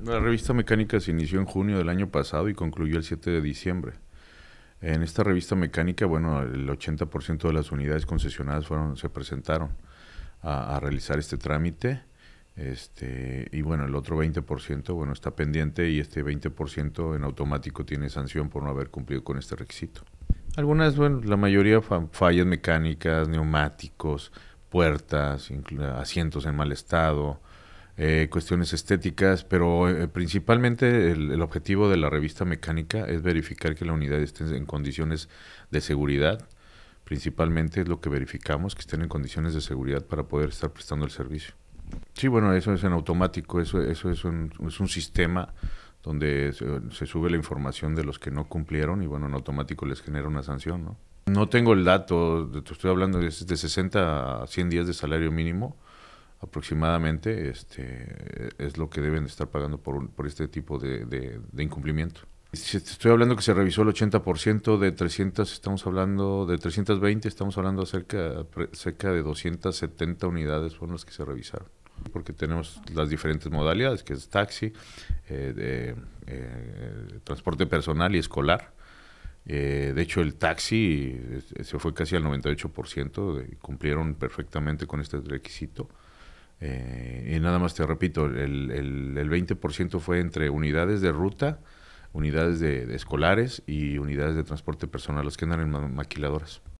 La revista mecánica se inició en junio del año pasado y concluyó el 7 de diciembre. En esta revista mecánica, bueno, el 80% de las unidades concesionadas fueron, se presentaron a, realizar este trámite. Este, y bueno, el otro 20%, bueno, está pendiente y este 20% en automático tiene sanción por no haber cumplido con este requisito. Algunas, bueno, la mayoría fallas mecánicas, neumáticos, puertas, asientos en mal estado, eh, cuestiones estéticas, pero eh, principalmente el, objetivo de la revista mecánica es verificar que la unidad esté en condiciones de seguridad. Principalmente es lo que verificamos, que estén en condiciones de seguridad para poder estar prestando el servicio. Sí, bueno, eso es en automático, eso, eso es, un, es un sistema donde se, sube la información de los que no cumplieron y bueno, en automático les genera una sanción, ¿no? tengo el dato, estoy hablando de, de 60 a 100 días de salario mínimo, aproximadamente este, es lo que deben estar pagando por, por este tipo de, de, incumplimiento. Estoy hablando que se revisó el 80% de 300, estamos hablando de 320, estamos hablando cerca, cerca de 270 unidades fueron las que se revisaron. Porque tenemos las diferentes modalidades, que es taxi, eh, eh, transporte personal y escolar. Eh, de hecho, el taxi se fue casi al 98%, de, cumplieron perfectamente con este requisito. Eh, y nada más te repito, el, 20% fue entre unidades de ruta, unidades de, escolares y unidades de transporte personal, los que andan en maquiladoras.